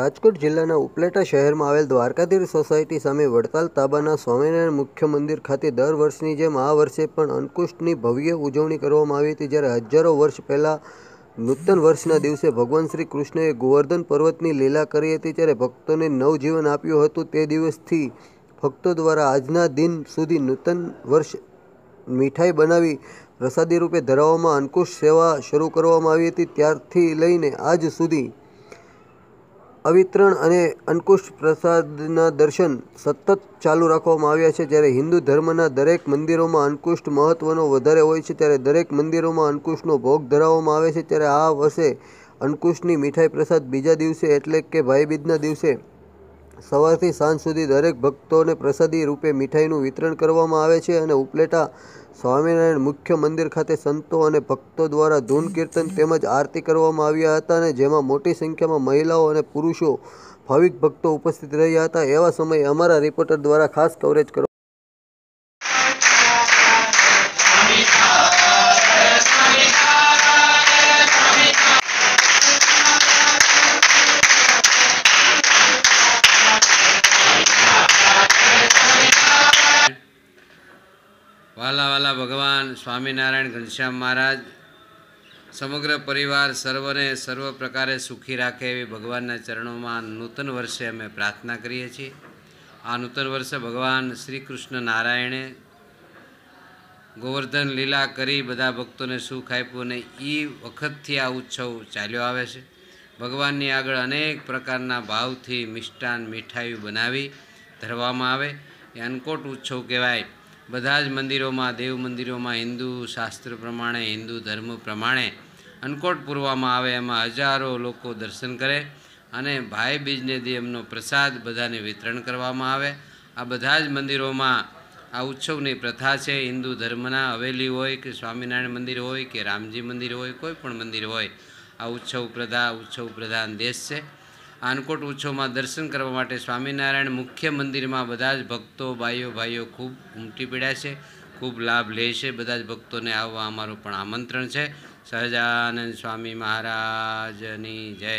રાજકોટ જિલ્લાના ઉપલેટા શહેરમાં આવેલ દ્વારકાધીર સોસાયટી સામે વડતાલ તાબાના સ્વામિનારાયણ મુખ્ય મંદિર ખાતે દર વર્ષની જેમ આ વર્ષે પણ અંકુશની ભવ્ય ઉજવણી કરવામાં આવી હતી જ્યારે હજારો વર્ષ પહેલાં નૂતન વર્ષના દિવસે ભગવાન શ્રી કૃષ્ણએ ગોવર્ધન પર્વતની લીલા કરી હતી ત્યારે ભક્તોને નવજીવન આપ્યું હતું તે દિવસથી ભક્તો દ્વારા આજના દિન સુધી નૂતન વર્ષ મીઠાઈ બનાવી પ્રસાદી રૂપે ધરાવવામાં અંકુશ સેવા શરૂ કરવામાં આવી હતી ત્યારથી લઈને આજ સુધી અવિતરણ અને અંકુશ પ્રસાદના દર્શન સતત ચાલુ રાખવામાં આવ્યા છે જ્યારે હિન્દુ ધર્મના દરેક મંદિરોમાં અંકુશ મહત્ત્વનો વધારે હોય છે ત્યારે દરેક મંદિરોમાં અંકુશનો ભોગ ધરાવવામાં આવે છે ત્યારે આ વર્ષે અંકુશની મીઠાઈ પ્રસાદ બીજા દિવસે એટલે કે ભાઈબીજના દિવસે સવારથી સાંજ સુધી દરેક ભક્તોને પ્રસાદી રૂપે મીઠાઈનું વિતરણ કરવામાં આવે છે અને ઉપલેટા સ્વામિનારાયણ મુખ્ય મંદિર ખાતે સંતો અને ભક્તો દ્વારા ધૂન કીર્તન તેમજ આરતી કરવામાં આવ્યા હતા અને જેમાં મોટી સંખ્યામાં મહિલાઓ અને પુરુષો ભાવિક ભક્તો ઉપસ્થિત રહ્યા હતા એવા સમયે અમારા રિપોર્ટર દ્વારા ખાસ કવરેજ કરવા સ્વામિનારાયણ ઘનશ્યામ મહારાજ સમગ્ર પરિવાર સર્વને સર્વ પ્રકારે સુખી રાખે એવી ભગવાનના ચરણોમાં નૂતન વર્ષે અમે પ્રાર્થના કરીએ છીએ આ નૂતન વર્ષે ભગવાન શ્રી કૃષ્ણ નારાયણે ગોવર્ધન લીલા કરી બધા ભક્તોને સુખ આપ્યું અને એ વખતથી આ ઉત્સવ ચાલ્યો આવે છે ભગવાનની આગળ અનેક પ્રકારના ભાવથી મિષ્ટાન મીઠાઈઓ બનાવી ધરવામાં આવે એ અન્નકોટ ઉત્સવ કહેવાય બધા જ મંદિરોમાં દેવ મંદિરોમાં હિન્દુ શાસ્ત્ર પ્રમાણે હિન્દુ ધર્મ પ્રમાણે અન્નકોટ પૂરવામાં આવે એમાં હજારો લોકો દર્શન કરે અને ભાઈ બીજને દી પ્રસાદ બધાને વિતરણ કરવામાં આવે આ બધા જ મંદિરોમાં આ ઉત્સવની પ્રથા છે હિન્દુ ધર્મના હવેલી હોય કે સ્વામિનારાયણ મંદિર હોય કે રામજી મંદિર હોય કોઈ પણ મંદિર હોય આ ઉત્સવ પ્રધા ઉત્સવ પ્રધાન દેશ છે આનકોટ ઉત્સવમાં દર્શન કરવા માટે સ્વામિનારાયણ મુખ્ય મંદિરમાં બધા જ ભક્તો ભાઈઓ ભાઈઓ ખૂબ ઉમટી પડ્યા છે ખૂબ લાભ લે છે બધા જ ભક્તોને આવવા અમારું પણ આમંત્રણ છે સહજાનંદ સ્વામી મહારાજની જય